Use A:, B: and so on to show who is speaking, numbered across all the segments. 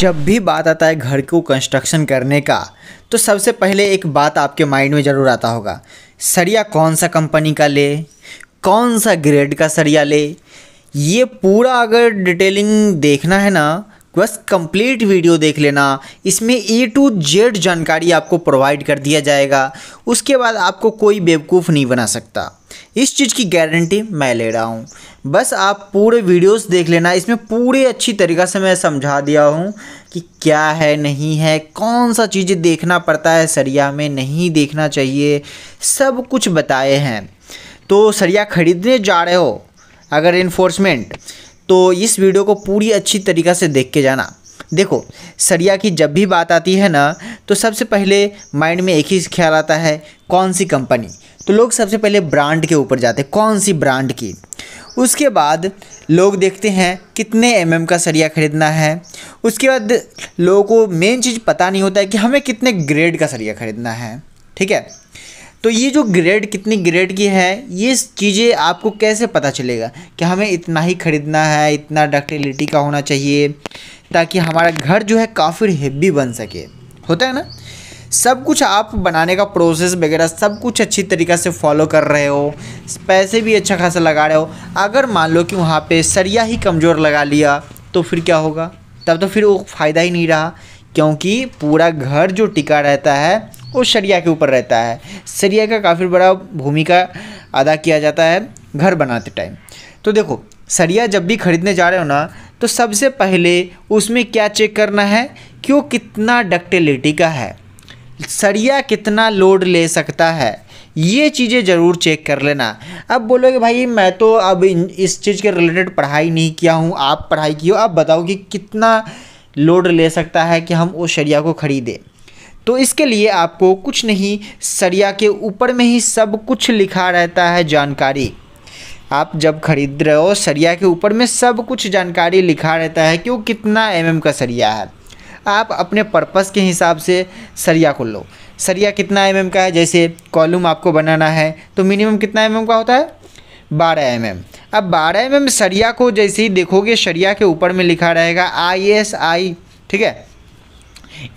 A: जब भी बात आता है घर को कंस्ट्रक्शन करने का तो सबसे पहले एक बात आपके माइंड में ज़रूर आता होगा सरिया कौन सा कंपनी का ले कौन सा ग्रेड का सरिया ले ये पूरा अगर डिटेलिंग देखना है ना बस कंप्लीट वीडियो देख लेना इसमें ए टू जेड जानकारी आपको प्रोवाइड कर दिया जाएगा उसके बाद आपको कोई बेवकूफ़ नहीं बना सकता इस चीज़ की गारंटी मैं ले रहा हूँ बस आप पूरे वीडियोस देख लेना इसमें पूरे अच्छी तरीक़ा से मैं समझा दिया हूँ कि क्या है नहीं है कौन सा चीज़ें देखना पड़ता है सरिया में नहीं देखना चाहिए सब कुछ बताए हैं तो सरिया ख़रीदने जा रहे हो अगर इन्फोर्समेंट तो इस वीडियो को पूरी अच्छी तरीक़ा से देख के जाना देखो सरिया की जब भी बात आती है ना तो सबसे पहले माइंड में एक ही ख्याल आता है कौन सी कंपनी तो लोग सबसे पहले ब्रांड के ऊपर जाते हैं कौन सी ब्रांड की उसके बाद लोग देखते हैं कितने एम mm का सरिया ख़रीदना है उसके बाद लोगों को मेन चीज़ पता नहीं होता है कि हमें कितने ग्रेड का सरिया ख़रीदना है ठीक है तो ये जो ग्रेड कितनी ग्रेड की है ये चीज़ें आपको कैसे पता चलेगा कि हमें इतना ही ख़रीदना है इतना डक्टिलिटी का होना चाहिए ताकि हमारा घर जो है काफ़ी हेवी बन सके होता है ना सब कुछ आप बनाने का प्रोसेस वगैरह सब कुछ अच्छी तरीक़ा से फॉलो कर रहे हो पैसे भी अच्छा खासा लगा रहे हो अगर मान लो कि वहाँ पे सरिया ही कमज़ोर लगा लिया तो फिर क्या होगा तब तो फिर वो फ़ायदा ही नहीं रहा क्योंकि पूरा घर जो टिका रहता है वो सरिया के ऊपर रहता है सरिया का काफ़ी बड़ा भूमिका अदा किया जाता है घर बनाते टाइम तो देखो सरिया जब भी ख़रीदने जा रहे हो ना तो सबसे पहले उसमें क्या चेक करना है कि वो कितना डक्टेलिटी का है सरिया कितना लोड ले सकता है ये चीज़ें ज़रूर चेक कर लेना अब बोलोगे भाई मैं तो अब इस चीज़ के रिलेटेड पढ़ाई नहीं किया हूँ आप पढ़ाई की हो आप बताओ कि कितना लोड ले सकता है कि हम उस सरिया को ख़रीदें तो इसके लिए आपको कुछ नहीं सरिया के ऊपर में ही सब कुछ लिखा रहता है जानकारी आप जब खरीद रहे हो सरिया के ऊपर में सब कुछ जानकारी लिखा रहता है कि वो कितना एम का सरिया है आप अपने पर्पस के हिसाब से सरिया को लो सरिया कितना एम का है जैसे कॉलम आपको बनाना है तो मिनिमम कितना एम का होता है बारह एम एम अब बारह एम एम सरिया को जैसे ही देखोगे सरिया के ऊपर में लिखा रहेगा आई एस आई ठीक है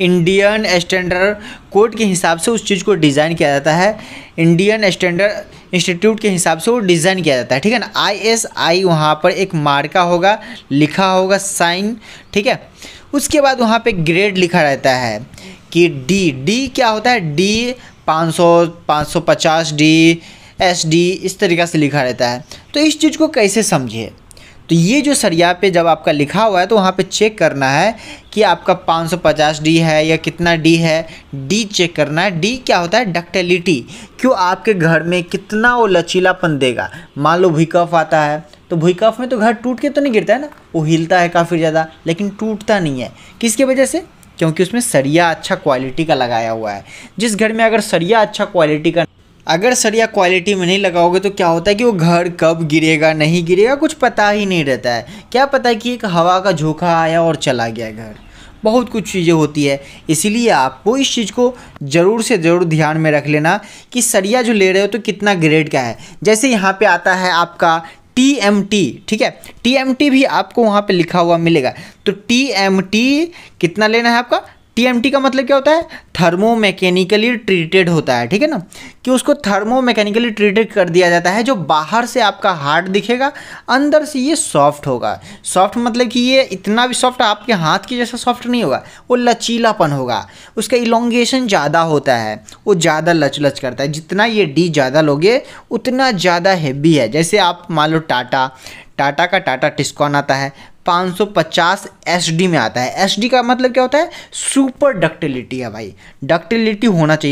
A: इंडियन स्टैंडर्ड कोड के हिसाब से उस चीज़ को डिज़ाइन किया जाता है इंडियन स्टैंडर्ड इंस्टीट्यूट के हिसाब से वो डिज़ाइन किया जाता है ठीक है ना आई एस आई वहाँ पर एक मार्का होगा लिखा होगा साइन ठीक है उसके बाद वहाँ पे ग्रेड लिखा रहता है कि डी डी क्या होता है डी पाँच सौ पाँच सौ पचास डी एस डी इस तरीक़ा से लिखा रहता है तो इस चीज़ को कैसे समझिए तो ये जो सरिया पे जब आपका लिखा हुआ है तो वहाँ पे चेक करना है कि आपका 550 डी है या कितना डी है डी चेक करना है डी क्या होता है डक्टेलिटी क्यों आपके घर में कितना वो लचीलापन देगा मान लो भूकफ़ आता है तो भूकफ में तो घर टूट के तो नहीं गिरता है ना वो हिलता है काफ़ी ज़्यादा लेकिन टूटता नहीं है किसकी वजह से क्योंकि उसमें सरिया अच्छा क्वालिटी का लगाया हुआ है जिस घर में अगर सरिया अच्छा क्वालिटी का अगर सरिया क्वालिटी में नहीं लगाओगे तो क्या होता है कि वो घर कब गिरेगा नहीं गिरेगा कुछ पता ही नहीं रहता है क्या पता है कि एक हवा का झोंका आया और चला गया घर बहुत कुछ चीज़ें होती है इसीलिए आपको इस चीज़ को ज़रूर से ज़रूर ध्यान में रख लेना कि सरिया जो ले रहे हो तो कितना ग्रेड का है जैसे यहाँ पर आता है आपका टी एम टी ठीक है टी एम टी भी आपको वहाँ पे लिखा हुआ मिलेगा तो टी एम टी कितना लेना है आपका टीएमटी का मतलब क्या होता है थर्मो मैकेनिकली ट्रीटेड होता है ठीक है ना कि उसको थर्मो मैकेनिकली ट्रीटेड कर दिया जाता है जो बाहर से आपका हार्ड दिखेगा अंदर से ये सॉफ्ट होगा सॉफ्ट मतलब कि ये इतना भी सॉफ्ट आपके हाथ के जैसा सॉफ्ट नहीं होगा वो लचीलापन होगा उसका इलोंगेशन ज़्यादा होता है वो ज़्यादा लच लच करता है जितना ये डी ज़्यादा लोगे उतना ज़्यादा हैवी है जैसे आप मान लो टाटा टाटा का टाटा टिस्कॉन आता है 550 एसडी में आता है एसडी का मतलब क्या होता है सुपर डक्टिलिटी है भाई डक्टिलिटी होना चाहिए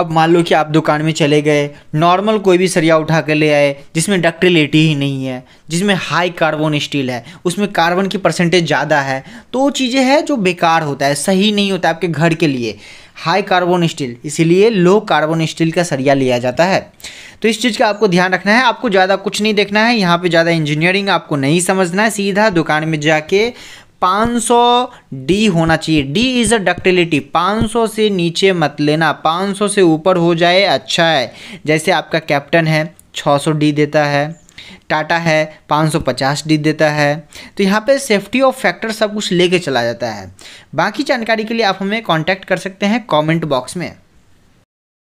A: अब मान लो कि आप दुकान में चले गए नॉर्मल कोई भी सरिया उठा कर ले आए जिसमें डक्टिलिटी ही नहीं है जिसमें हाई कार्बन स्टील है उसमें कार्बन की परसेंटेज ज़्यादा है तो वो चीज़ें हैं जो बेकार होता है सही नहीं होता आपके घर के लिए हाई कार्बन स्टील इसीलिए लो कार्बन स्टील का सरिया लिया जाता है तो इस चीज़ का आपको ध्यान रखना है आपको ज़्यादा कुछ नहीं देखना है यहाँ पर ज़्यादा इंजीनियरिंग आपको नहीं समझना है सीधा दुकान में जाके 500 डी होना चाहिए डी इज़ अ डक्टिलिटी 500 से नीचे मत लेना 500 से ऊपर हो जाए अच्छा है जैसे आपका कैप्टन है 600 डी देता है टाटा है 550 डी देता है तो यहाँ पे सेफ्टी ऑफ फैक्टर सब कुछ लेके चला जाता है बाकी जानकारी के लिए आप हमें कांटेक्ट कर सकते हैं कमेंट बॉक्स में